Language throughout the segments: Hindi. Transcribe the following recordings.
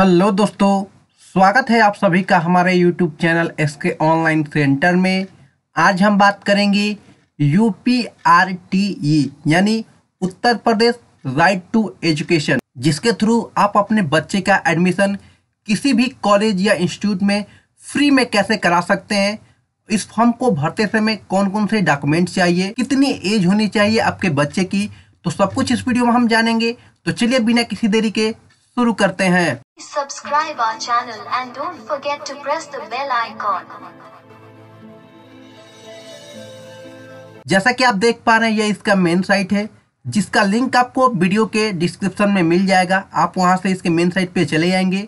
हेलो दोस्तों स्वागत है आप सभी का हमारे YouTube channel S K online centre में आज हम बात करेंगे U P R T E यानी Uttar Pradesh right to education जिसके थ्रू आप अपने बच्चे का एडमिशन किसी भी कॉलेज या इंस्टीट्यूट में फ्री में कैसे करा सकते हैं इस फॉर्म को भरते समय कौन कौन से डॉक्यूमेंट्स चाहिए कितनी एज होनी चाहिए आपके बच्चे की तो सब कुछ इस वीडियो में हम जानेंगे तो चलिए बिना किसी देरी के शुरू करते हैं subscribe our channel and don't forget to press the bell icon जैसा कि आप देख पा रहे हैं यह इसका मेन साइट है जिसका लिंक आपको वीडियो के डिस्क्रिप्शन में मिल जाएगा आप वहां से इसके मेन साइट पे चले जाएंगे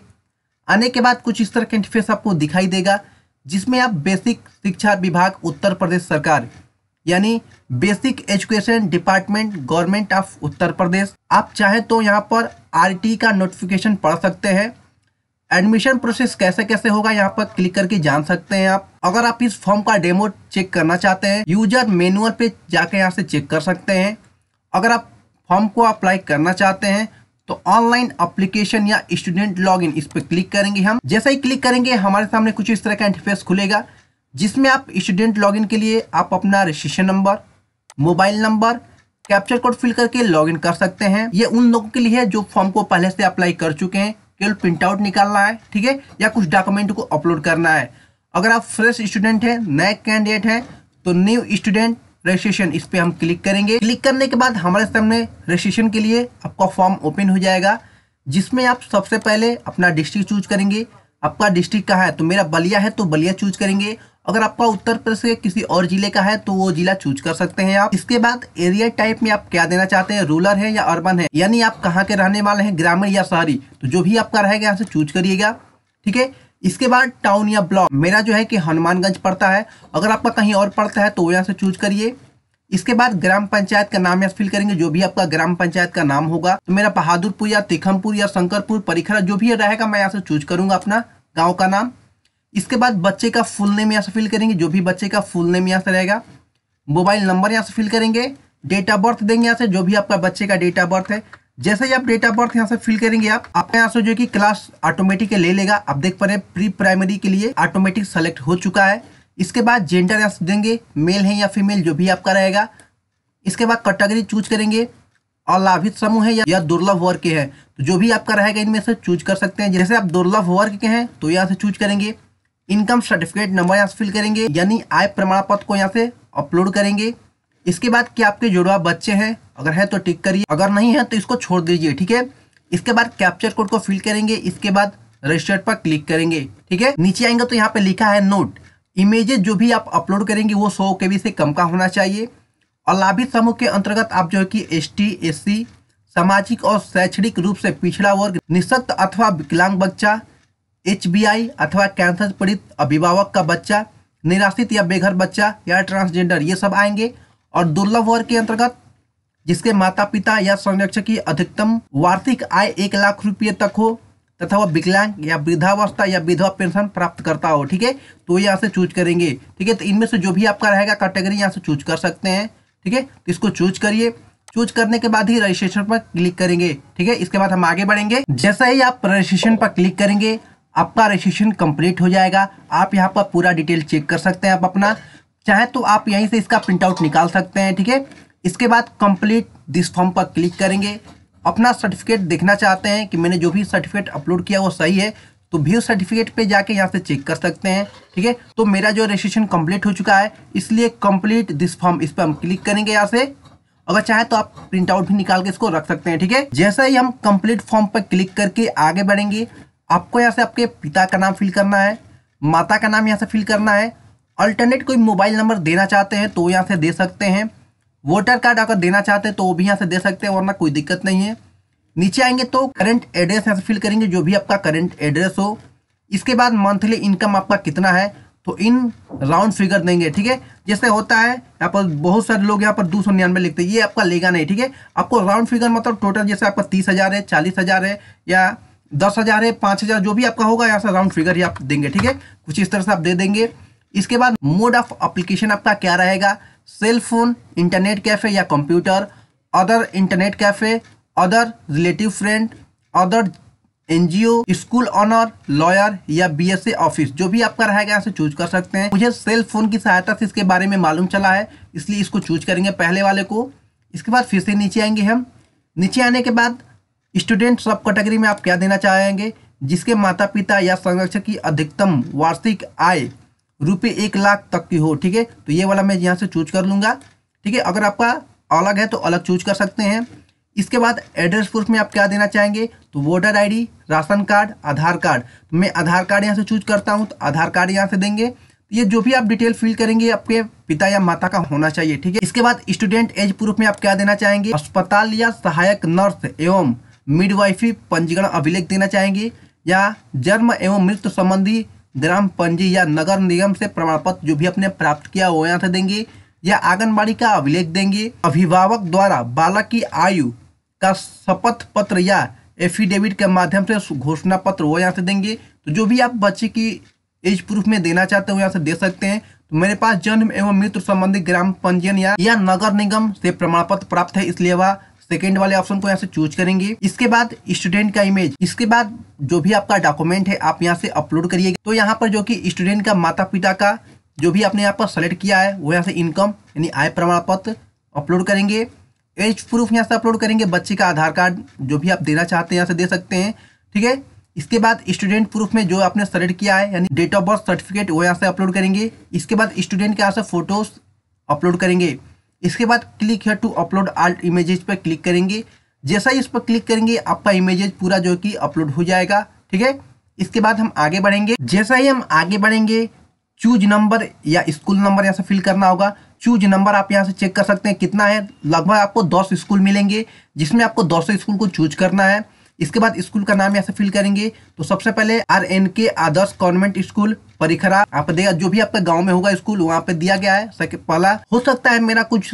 आने के बाद कुछ इस तरह के इंटरफेस आपको दिखाई देगा जिसमें आप बेसिक शिक्षा विभाग उत्तर प्रदेश सरकार यानी basic education department government of Uttar Pradesh आप चाहे तो यहाँ पर आर का नोटिफिकेशन पढ़ सकते हैं एडमिशन प्रोसेस कैसे कैसे होगा यहाँ पर क्लिक करके जान सकते हैं आप अगर आप इस फॉर्म का डेमो चेक करना चाहते हैं यूजर मेनुअल पे जाके यहाँ से चेक कर सकते हैं अगर आप फॉर्म को अप्लाई करना चाहते हैं तो ऑनलाइन अप्लीकेशन या स्टूडेंट लॉग इस पर क्लिक करेंगे हम जैसे ही क्लिक करेंगे हमारे सामने कुछ इस तरह का इंटरफेस खुलेगा जिसमें आप स्टूडेंट लॉगिन के लिए आप अपना registration number mobile number captcha code fill करके लॉगिन कर सकते हैं ये उन लोगों के लिए है जो फॉर्म को पहले से अप्लाई कर चुके हैं केवल प्रिंट आउट निकालना है ठीक है या कुछ डॉक्यूमेंट को अपलोड करना है अगर आप फ्रेश स्टूडेंट हैं नए कैंडिडेट हैं तो न्यू स्टूडेंट रजिस्ट्रेशन इस पर हम क्लिक करेंगे क्लिक करने के बाद हमारे सामने रजिस्ट्रेशन के लिए आपका फॉर्म ओपन हो जाएगा जिसमें आप सबसे पहले अपना डिस्ट्रिक्ट चूज करेंगे आपका डिस्ट्रिक्ट कहाँ है तो मेरा बलिया है तो बलिया चूज करेंगे अगर आपका उत्तर प्रदेश के किसी और जिले का है तो वो जिला चूज कर सकते हैं आप इसके बाद एरिया टाइप में आप क्या देना चाहते हैं रूरल है या अर्बन है यानी आप कहाँ के रहने वाले हैं ग्रामीण या शहरी तो जो भी आपका रहेगा यहाँ से चूज करिएगा ठीक है इसके बाद टाउन या ब्लॉक मेरा जो है कि हनुमानगंज पड़ता है अगर आपका कहीं और पड़ता है तो वो यहाँ से चूज करिए इसके बाद ग्राम पंचायत का नाम यहाँ फिल करेंगे जो भी आपका ग्राम पंचायत का नाम होगा तो मेरा बहादुरपुर या तिखमपुर या शंकरपुर परिखरा जो भी रहेगा मैं यहाँ से चूज करूंगा अपना गाँव का नाम इसके बाद बच्चे का फुल नेम यहाँ से फिल करेंगे जो भी बच्चे का फुल नेम यहाँ से रहेगा मोबाइल नंबर यहाँ से फिल करेंगे डेट ऑफ बर्थ देंगे यहाँ से जो भी आपका बच्चे का डेट ऑफ बर्थ है जैसे ही आप डेट ऑफ बर्थ यहाँ से फिल करेंगे आप आपका यहाँ से जो कि क्लास ऑटोमेटिक ले लेगा आप देख पा रहे हैं प्री प्राइमरी के लिए ऑटोमेटिक सेलेक्ट हो चुका है इसके बाद जेंडर यहाँ से देंगे मेल है या फीमेल जो भी आपका रहेगा इसके बाद कैटेगरी चूज करेंगे और लाभित समूह है या दुर्लभ वर्ग के हैं तो जो भी आपका रहेगा इनमें से चूज कर सकते हैं जैसे आप दुर्लभ वर्ग के हैं तो यहाँ से चूज करेंगे इनकम सर्टिफिकेट नंबर यहाँ से फिल करेंगे यानी आय प्रमाण पत्र को यहाँ से अपलोड करेंगे इसके बाद क्या आपके जुड़वा बच्चे हैं अगर है तो टिक करिए अगर नहीं है तो इसको छोड़ दीजिए ठीक है इसके बाद कैप्चर कोड को फिल करेंगे इसके बाद रजिस्टर्ड पर क्लिक करेंगे ठीक है नीचे आएंगे तो यहाँ पे लिखा है नोट इमेजेस जो भी आप अपलोड करेंगे वो सौ के से कम का होना चाहिए और लाभित समूह के अंतर्गत आप जो है कि एस टी सामाजिक और शैक्षणिक रूप से पिछड़ा वर्ग निःशक्त अथवा विकलांग बच्चा एच अथवा कैंसर पीड़ित अभिभावक का बच्चा निराश्रित या बेघर बच्चा या ट्रांसजेंडर ये सब आएंगे और दुर्लभ वर्ग के अंतर्गत जिसके माता पिता या संरक्षक की अधिकतम वार्षिक आय एक लाख रुपये तक हो तथा वह विकलांग या वृद्धावस्था या विधवा पेंशन प्राप्त करता हो ठीक है तो यहाँ से चूज करेंगे ठीक है तो इनमें से जो भी आपका रहेगा कैटेगरी यहाँ से चूज कर सकते हैं ठीक है तो इसको चूज करिए चूज करने के बाद ही रजिस्ट्रेशन पर क्लिक करेंगे ठीक है इसके बाद हम आगे बढ़ेंगे जैसा ही आप रजिस्ट्रेशन पर क्लिक करेंगे आपका रजिस्ट्रेशन कंप्लीट हो जाएगा आप यहाँ पर पूरा डिटेल चेक कर सकते हैं आप अपना चाहे तो आप यहीं से इसका प्रिंटआउट निकाल सकते हैं ठीक है इसके बाद कंप्लीट दिस फॉर्म पर क्लिक करेंगे अपना सर्टिफिकेट देखना चाहते हैं कि मैंने जो भी सर्टिफिकेट अपलोड किया वो सही है तो भी सर्टिफिकेट पे जाके यहाँ से चेक कर सकते हैं ठीक है तो मेरा जो रजिस्ट्रेशन कंप्लीट हो चुका है इसलिए कंप्लीट दिस फॉर्म इस पर हम क्लिक करेंगे यहाँ से अगर चाहे तो आप प्रिंट आउट भी निकाल के इसको रख सकते हैं ठीक है जैसा ही हम कंप्लीट फॉर्म पर क्लिक करके आगे बढ़ेंगे आपको यहाँ से आपके पिता का नाम फिल करना है माता का नाम यहाँ से फिल करना है अल्टरनेट कोई मोबाइल नंबर देना चाहते हैं तो यहाँ से दे सकते हैं वोटर कार्ड अगर देना चाहते हैं तो वो भी यहाँ से दे सकते हैं वरना कोई दिक्कत नहीं है नीचे आएंगे तो करंट एड्रेस यहाँ से फिल करेंगे जो भी आपका करंट एड्रेस हो इसके बाद मंथली इनकम आपका कितना है तो इन राउंड फिगर देंगे ठीक है जैसे होता है यहाँ पर बहुत सारे लोग यहाँ पर दो सौ निन्यानवे लिखते हैं ये आपका लेगा नहीं ठीक है आपको राउंड फिगर मतलब टोटल जैसे आपका तीस हज़ार है चालीस हज़ार है या दस हज़ार है पाँच हज़ार जो भी आपका होगा यहाँ से राउंड फिगर ही आप देंगे ठीक है कुछ इस तरह से आप दे देंगे इसके बाद मोड ऑफ अप्लीकेशन आपका क्या रहेगा सेल फोन इंटरनेट कैफ़े या computer other internet cafe other relative friend other NGO school owner lawyer या सी ऑफिस जो भी आपका रहेगा यहाँ से चूज कर सकते हैं मुझे सेल फोन की सहायता से इसके बारे में मालूम चला है इसलिए इसको चूज करेंगे पहले वाले को इसके बाद फिर से नीचे आएंगे हम नीचे आने के बाद स्टूडेंट सब कैटेगरी में आप क्या देना चाहेंगे जिसके माता पिता या संरक्षक की अधिकतम वार्षिक आय रुपये एक लाख तक की हो ठीक है तो ये वाला मैं यहाँ से चूज कर लूँगा ठीक है अगर आपका अलग है तो अलग चूज कर सकते हैं इसके बाद एड्रेस प्रूफ में आप क्या देना चाहेंगे तो voter ID ration card Aadhaar card तो मैं आधार कार्ड यहाँ से चूज करता हूँ तो आधार कार्ड यहाँ से देंगे तो ये जो भी आप डिटेल फिल करेंगे आपके पिता या माता का होना चाहिए ठीक है इसके बाद स्टूडेंट एज प्रूफ में आप क्या देना चाहेंगे अस्पताल या सहायक नर्स एवं मिडवाइफी पंजीकरण अभिलेख देना चाहेंगे या जन्म एवं मृत्यु संबंधी ग्राम पंजी या नगर निगम से प्रमाण पत्र जो भी अपने प्राप्त किया वो यहाँ से देंगे या आंगनबाड़ी का अभिलेख देंगे अभिभावक द्वारा बालक की आयु का शपथ पत्र या एफिडेविट के माध्यम से घोषणा पत्र वो यहाँ से देंगे तो जो भी आप बच्चे की एज प्रूफ में देना चाहते हो यहाँ से दे सकते हैं तो मेरे पास जन्म एवं मृत्यु संबंधी ग्राम पंजीयन या, या नगर निगम से प्रमाण पत्र प्राप्त है इसलिए वह सेकेंड वाले ऑप्शन को यहाँ से चूज करेंगे इसके बाद स्टूडेंट का इमेज इसके बाद जो भी आपका डॉक्यूमेंट है आप यहाँ से अपलोड करिएगा तो यहाँ पर जो कि स्टूडेंट का माता पिता का जो भी आपने यहाँ पर सेलेक्ट किया है वो यहाँ से इनकम यानी आय प्रमाण पत्र अपलोड करेंगे एज प्रूफ यहाँ से अपलोड करेंगे बच्चे का आधार कार्ड जो भी आप देना चाहते हैं यहाँ से दे सकते हैं ठीक है इसके बाद स्टूडेंट प्रूफ में जो आपने सेलेक्ट किया है यानी डेट ऑफ बर्थ सर्टिफिकेट वो यहाँ से अपलोड करेंगे इसके बाद स्टूडेंट के यहाँ से फोटोज अपलोड करेंगे इसके बाद क्लिक है टू अपलोड आल्ट इमेजेस पर क्लिक करेंगे जैसा ही इस पर क्लिक करेंगे आपका इमेजेज पूरा जो कि अपलोड हो जाएगा ठीक है इसके बाद हम आगे बढ़ेंगे जैसा ही हम आगे बढ़ेंगे चूज नंबर या स्कूल नंबर यहाँ से फिल करना होगा चूज नंबर आप यहाँ से चेक कर सकते हैं कितना है लगभग आपको दस स्कूल मिलेंगे जिसमें आपको दस स्कूल को चूज करना है इसके बाद स्कूल का नाम यहाँ से फिल करेंगे तो सबसे पहले आर एन के आदर्श कॉन्वेंट स्कूल परिखरा आप देगा जो भी आपका गांव में होगा स्कूल वहाँ पे दिया गया है पहला हो सकता है मेरा कुछ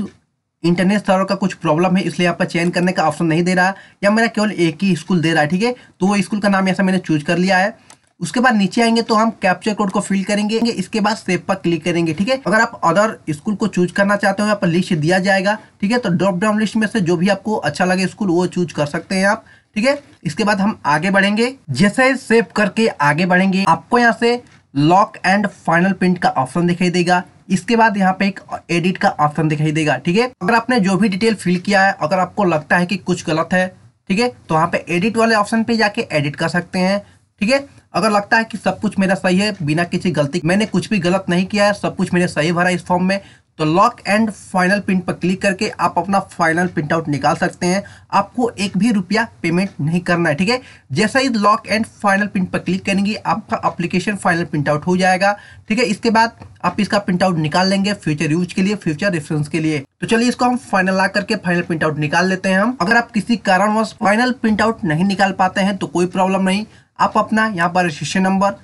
इंटरनेट सर्वर का कुछ प्रॉब्लम है इसलिए यहाँ पर चयन करने का ऑप्शन नहीं दे रहा या मेरा केवल एक ही स्कूल दे रहा है ठीक है तो वो स्कूल का नाम ऐसा मैंने चूज कर लिया है उसके बाद नीचे आएंगे तो हम कैप्चर कोड को फिल करेंगे इसके बाद सेव पर क्लिक करेंगे ठीक है अगर आप अदर स्कूल को चूज करना चाहते हो यहाँ पर लिस्ट दिया जाएगा ठीक है तो ड्रॉप डाउन लिस्ट में से जो भी आपको अच्छा लगे स्कूल वो चूज कर सकते हैं आप ठीक है इसके बाद हम आगे बढ़ेंगे जैसे सेव करके आगे बढ़ेंगे आपको यहाँ से लॉक एंड फाइनल प्रिंट का ऑप्शन दिखाई देगा इसके बाद यहाँ पे एक एडिट का ऑप्शन दिखाई देगा ठीक है अगर आपने जो भी डिटेल फिल किया है अगर आपको लगता है कि कुछ गलत है ठीक है तो वहाँ पे एडिट वाले ऑप्शन पे जाके एडिट कर सकते हैं ठीक है अगर लगता है कि सब कुछ मेरा सही है बिना किसी गलती मैंने कुछ भी गलत नहीं किया है सब कुछ मैंने सही भरा इस फॉर्म में तो लॉक एंड फाइनल प्रिंट पर क्लिक करके आप अपना फाइनल प्रिंट आउट निकाल सकते हैं आपको एक भी रुपया पेमेंट नहीं करना है ठीक है जैसा ही लॉक एंड फाइनल प्रिंट पर क्लिक करेंगे आपका अप्लीकेशन फाइनल प्रिंट आउट हो जाएगा ठीक है इसके बाद आप इसका प्रिंट आउट निकाल लेंगे फ्यूचर यूज के लिए फ्यूचर रेफरेंस के लिए तो चलिए इसको हम फाइनल ला करके फाइनल प्रिंट आउट निकाल लेते हैं हम अगर आप किसी कारणवश फाइनल प्रिंट आउट नहीं निकाल पाते हैं तो कोई प्रॉब्लम नहीं आप अपना यहाँ पर रजिस्ट्रेशन नंबर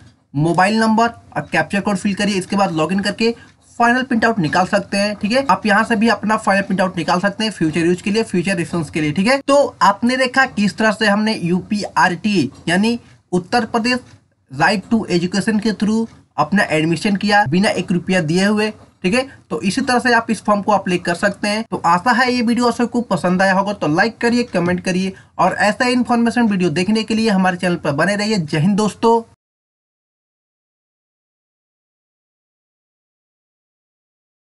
मोबाइल नंबर और कैप्चर कोड फिल करिए इसके बाद लॉगिन करके फाइनल प्रिंट आउट निकाल सकते हैं ठीक है आप यहाँ से भी अपना फाइनल प्रिंट आउट निकाल सकते हैं फ्यूचर यूज के लिए फ्यूचर रिफरेंस के लिए ठीक है तो आपने देखा किस तरह से हमने यूपीआरटी यानी Uttar Pradesh right to education के थ्रू अपना एडमिशन किया बिना एक रुपया दिए हुए ठीक है तो इसी तरह से आप इस फॉर्म को अप्लाई कर सकते हैं तो आशा है ये वीडियो सबको पसंद आया होगा तो लाइक करिए कमेंट करिए और ऐसा इन्फॉर्मेशन वीडियो देखने के लिए हमारे चैनल पर बने रहिए जय हिंद दोस्तों